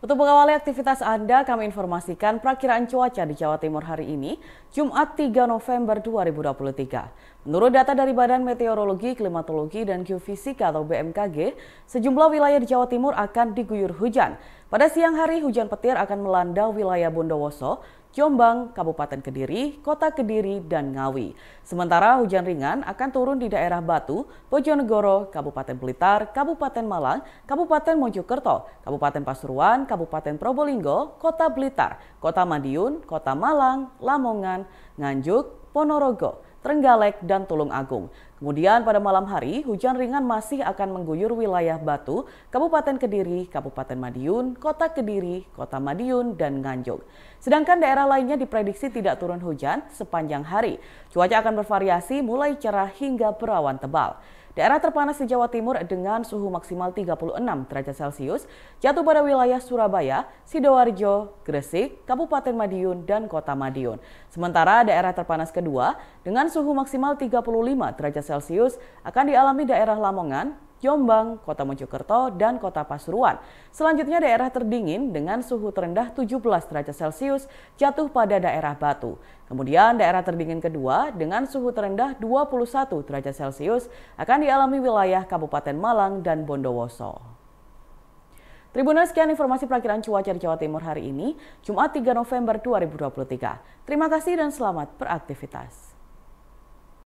Untuk mengawali aktivitas Anda, kami informasikan perakiraan cuaca di Jawa Timur hari ini, Jumat 3 November 2023. Menurut data dari Badan Meteorologi, Klimatologi, dan Geofisika atau BMKG, sejumlah wilayah di Jawa Timur akan diguyur hujan. Pada siang hari, hujan petir akan melanda wilayah Bondowoso, Jombang, Kabupaten Kediri, Kota Kediri, dan Ngawi. Sementara hujan ringan akan turun di daerah Batu, Bojonegoro, Kabupaten Blitar, Kabupaten Malang, Kabupaten Mojokerto, Kabupaten Pasuruan, Kabupaten Probolinggo, Kota Blitar, Kota Madiun, Kota Malang, Lamongan, Nganjuk, Ponorogo, Trenggalek, dan Tulung Agung. Kemudian pada malam hari, hujan ringan masih akan mengguyur wilayah Batu, Kabupaten Kediri, Kabupaten Madiun, Kota Kediri, Kota Madiun, dan Nganjuk. Sedangkan daerah lainnya diprediksi tidak turun hujan sepanjang hari. Cuaca akan bervariasi mulai cerah hingga berawan tebal. Daerah terpanas di Jawa Timur dengan suhu maksimal 36 derajat Celcius jatuh pada wilayah Surabaya, Sidoarjo, Gresik, Kabupaten Madiun, dan Kota Madiun. Sementara daerah terpanas kedua dengan suhu maksimal 35 derajat Celcius akan dialami daerah Lamongan, Jombang, Kota Mojokerto, dan Kota Pasuruan. Selanjutnya daerah terdingin dengan suhu terendah 17 derajat Celcius jatuh pada daerah Batu. Kemudian daerah terdingin kedua dengan suhu terendah 21 derajat Celcius akan dialami wilayah Kabupaten Malang dan Bondowoso. Tribunal sekian informasi perakhiran cuaca di Jawa Timur hari ini, Jumat 3 November 2023. Terima kasih dan selamat beraktivitas.